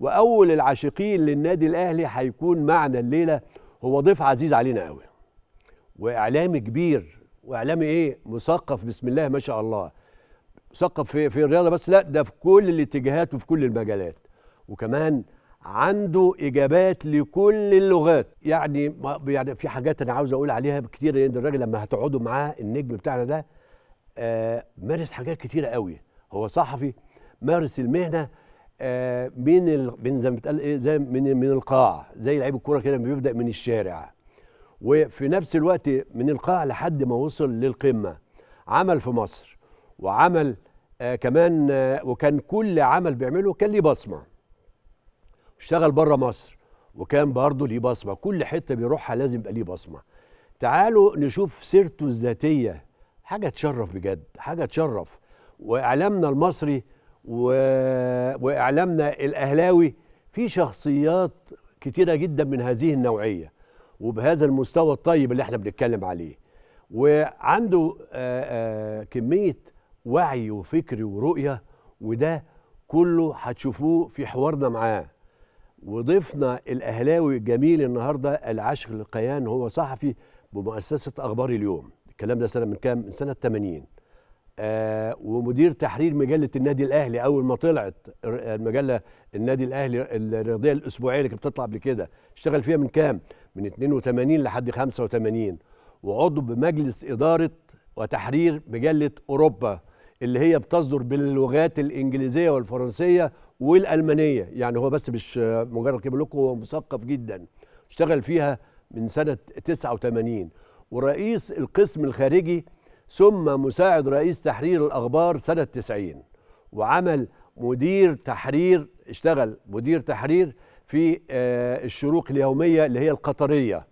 واول العاشقين للنادي الاهلي هيكون معنا الليله هو ضيف عزيز علينا قوي واعلامي كبير واعلامي ايه مثقف بسم الله ما شاء الله مثقف في في الرياضه بس لا ده في كل الاتجاهات وفي كل المجالات وكمان عنده اجابات لكل اللغات يعني يعني في حاجات انا عاوز اقول عليها كتير لان الراجل لما هتقعدوا معاه النجم بتاعنا ده آه مارس حاجات كتيره قوي هو صحفي مارس المهنه من آه، ال... من زي ما بتقال ايه زي من من القاع زي لعيب الكوره كده بيبدا من الشارع وفي نفس الوقت من القاع لحد ما وصل للقمه عمل في مصر وعمل آه كمان آه وكان كل عمل بيعمله كان ليه بصمه اشتغل بره مصر وكان برضه ليه بصمه كل حته بيروحها لازم يبقى ليه بصمه تعالوا نشوف سيرته الذاتيه حاجه تشرف بجد حاجه تشرف واعلامنا المصري و واعلامنا الاهلاوي في شخصيات كتيره جدا من هذه النوعيه وبهذا المستوى الطيب اللي احنا بنتكلم عليه وعنده آآ آه، آآ آه، كميه وعي وفكر ورؤيه وده كله هتشوفوه في حوارنا معاه وضيفنا الاهلاوي الجميل النهارده العاشق القيان هو صحفي بمؤسسه اخبار اليوم الكلام ده سنه من كام من سنه 80 آه، ومدير تحرير مجله النادي الاهلي اول ما طلعت المجله آه، النادي الاهلي الرياضيه الاسبوعيه اللي كانت بتطلع قبل كده اشتغل فيها من كام؟ من 82 لحد 85 وعضو بمجلس اداره وتحرير مجله اوروبا اللي هي بتصدر باللغات الانجليزيه والفرنسيه والالمانيه يعني هو بس مش مجرد كده لكم هو مثقف جدا اشتغل فيها من سنه 89 ورئيس القسم الخارجي ثم مساعد رئيس تحرير الأخبار سنة 90 وعمل مدير تحرير اشتغل مدير تحرير في آه، الشروق اليومية اللي هي القطرية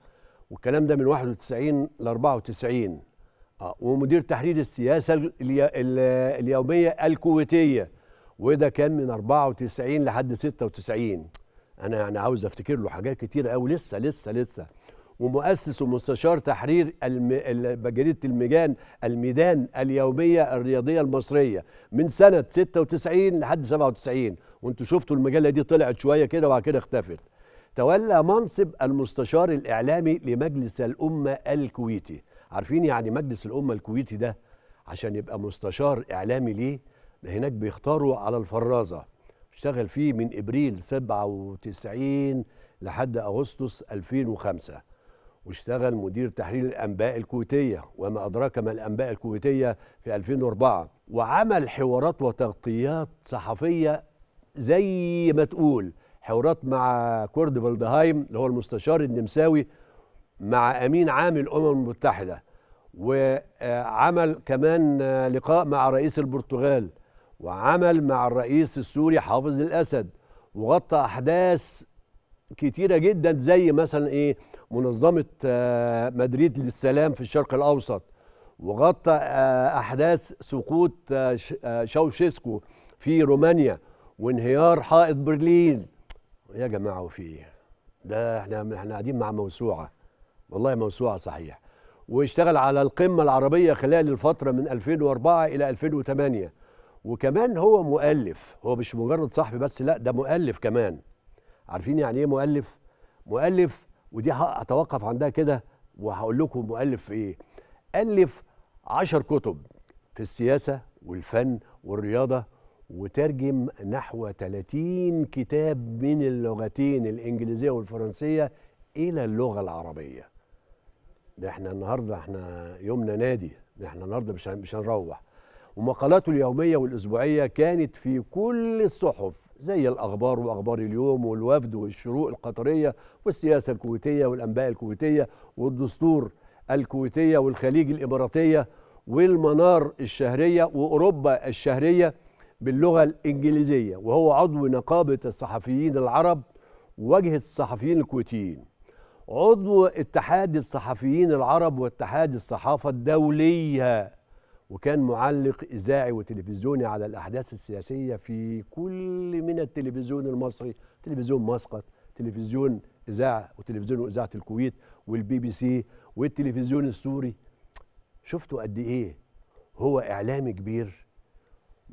والكلام ده من 91 ل 94 آه، ومدير تحرير السياسة اليومية الكويتية وده كان من 94 لحد 96 انا يعني عاوز افتكر له حاجات كتير قوي لسه لسه لسه ومؤسس ومستشار تحرير جريده الميدان الميدان اليوميه الرياضيه المصريه من سنه 96 لحد 97 وانتم شفتوا المجله دي طلعت شويه كده وبعد كده اختفت تولى منصب المستشار الاعلامي لمجلس الامه الكويتي عارفين يعني مجلس الامه الكويتي ده عشان يبقى مستشار اعلامي ليه هناك بيختاروا على الفرازه اشتغل فيه من ابريل 97 لحد اغسطس 2005 واشتغل مدير تحرير الأنباء الكويتية وما أدراك ما الأنباء الكويتية في 2004 وعمل حوارات وتغطيات صحفية زي ما تقول حوارات مع كورد فالدهايم اللي هو المستشار النمساوي مع أمين عام الأمم المتحدة وعمل كمان لقاء مع رئيس البرتغال وعمل مع الرئيس السوري حافظ الأسد وغطى أحداث كتيرة جدا زي مثلا إيه منظمه آه، مدريد للسلام في الشرق الاوسط وغطى آه، احداث سقوط آه، شاوشيسكو في رومانيا وانهيار حائط برلين يا جماعه وفي ايه؟ ده احنا احنا قاعدين مع موسوعه والله موسوعه صحيح واشتغل على القمه العربيه خلال الفتره من 2004 الى 2008 وكمان هو مؤلف هو مش مجرد صحفي بس لا ده مؤلف كمان عارفين يعني ايه مؤلف مؤلف ودي هتوقف عندها كده وهقول لكم مؤلف ايه الف عشر كتب في السياسه والفن والرياضه وترجم نحو 30 كتاب من اللغتين الانجليزيه والفرنسيه الى اللغه العربيه ده احنا النهارده احنا يومنا نادي ده احنا النهارده مش مش هنروح ومقالاته اليوميه والاسبوعيه كانت في كل الصحف زي الأخبار وأخبار اليوم والوفد والشروق القطرية والسياسة الكويتية والأنباء الكويتية والدستور الكويتية والخليج الإماراتية والمنار الشهرية وأوروبا الشهرية باللغة الإنجليزية وهو عضو نقابة الصحفيين العرب وجهة الصحفيين الكويتيين عضو اتحاد الصحفيين العرب واتحاد الصحافة الدولية وكان معلق إذاعي وتلفزيوني على الأحداث السياسية في كل من التلفزيون المصري تلفزيون مسقط تلفزيون إذاعة وتلفزيون إذاعة الكويت والبي بي سي والتلفزيون السوري شفتوا قد إيه هو إعلامي كبير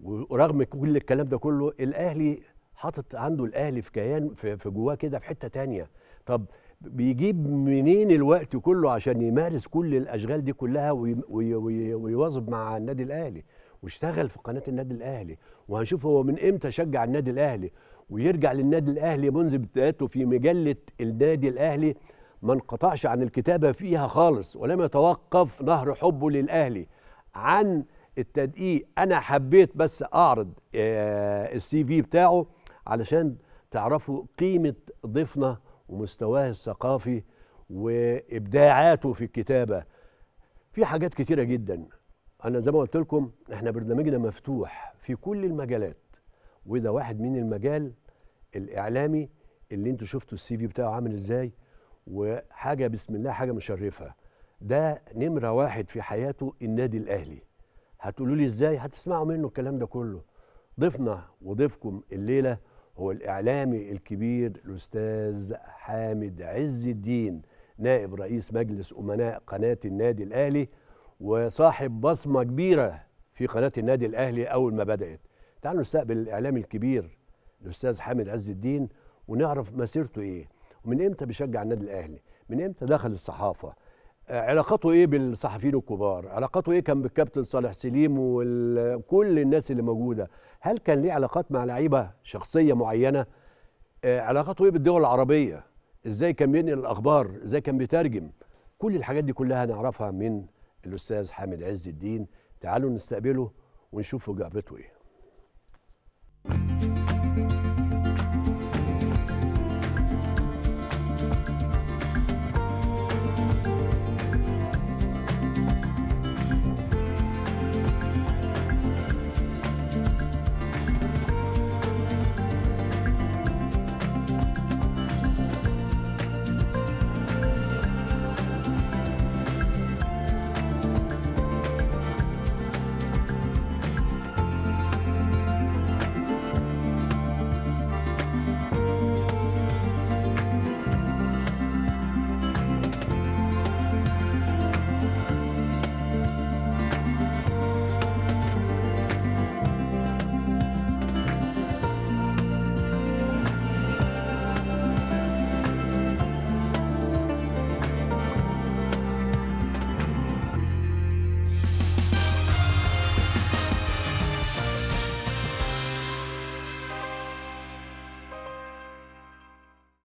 ورغم كل الكلام ده كله الأهلي حاطط عنده الأهلي في كيان في جواه كده في حتة تانية طب بيجيب منين الوقت كله عشان يمارس كل الاشغال دي كلها ويواظب مع النادي الاهلي واشتغل في قناه النادي الاهلي وهنشوف هو من امتى شجع النادي الاهلي ويرجع للنادي الاهلي منذ بدايته في مجله النادي الاهلي ما انقطعش عن الكتابه فيها خالص ولم يتوقف نهر حبه للاهلي عن التدقيق انا حبيت بس اعرض آه، السي في بتاعه علشان تعرفوا قيمه ضيفنا ومستواه الثقافي وابداعاته في الكتابه في حاجات كتيره جدا انا زي ما قلت لكم احنا برنامجنا مفتوح في كل المجالات وده واحد من المجال الاعلامي اللي انتوا شفتوا السي في بتاعه عامل ازاي وحاجه بسم الله حاجه مشرفه ده نمره واحد في حياته النادي الاهلي هتقولوا لي ازاي هتسمعوا منه الكلام ده كله ضيفنا وضيفكم الليله هو الإعلامي الكبير الأستاذ حامد عز الدين نائب رئيس مجلس أمناء قناة النادي الأهلي وصاحب بصمة كبيرة في قناة النادي الأهلي أول ما بدأت تعالوا نستقبل الإعلامي الكبير الأستاذ حامد عز الدين ونعرف مسيرته إيه ومن إمتى بيشجع النادي الأهلي من إمتى دخل الصحافة علاقته ايه بالصحفيين الكبار علاقته ايه كان بالكابتن صالح سليم وكل الناس اللي موجوده هل كان ليه علاقات مع لعيبه شخصيه معينه آه، علاقته ايه بالدول العربيه ازاي كان بينقل الاخبار ازاي كان بيترجم كل الحاجات دي كلها هنعرفها من الاستاذ حامد عز الدين تعالوا نستقبله ونشوف اجابته ايه